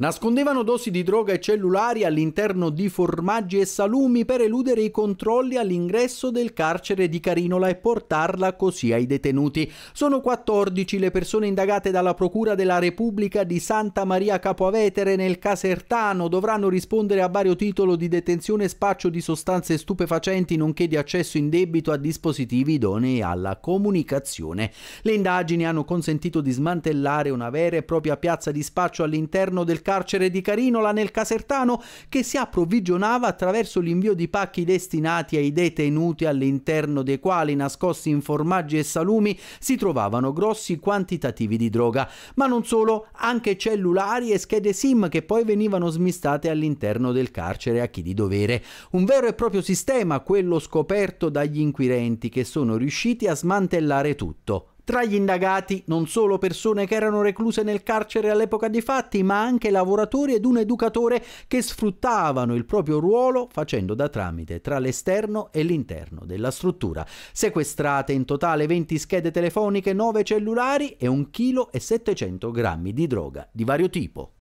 Nascondevano dosi di droga e cellulari all'interno di formaggi e salumi per eludere i controlli all'ingresso del carcere di Carinola e portarla così ai detenuti. Sono 14 le persone indagate dalla Procura della Repubblica di Santa Maria Capoavetere nel Casertano. Dovranno rispondere a vario titolo di detenzione e spaccio di sostanze stupefacenti nonché di accesso in debito a dispositivi idonei alla comunicazione. Le indagini hanno consentito di smantellare una vera e propria piazza di spaccio all'interno del carcere di Carinola nel Casertano che si approvvigionava attraverso l'invio di pacchi destinati ai detenuti all'interno dei quali nascosti in formaggi e salumi si trovavano grossi quantitativi di droga, ma non solo, anche cellulari e schede SIM che poi venivano smistate all'interno del carcere a chi di dovere. Un vero e proprio sistema, quello scoperto dagli inquirenti che sono riusciti a smantellare tutto tra gli indagati non solo persone che erano recluse nel carcere all'epoca dei fatti, ma anche lavoratori ed un educatore che sfruttavano il proprio ruolo facendo da tramite tra l'esterno e l'interno della struttura. Sequestrate in totale 20 schede telefoniche, 9 cellulari e 1,7 kg di droga di vario tipo.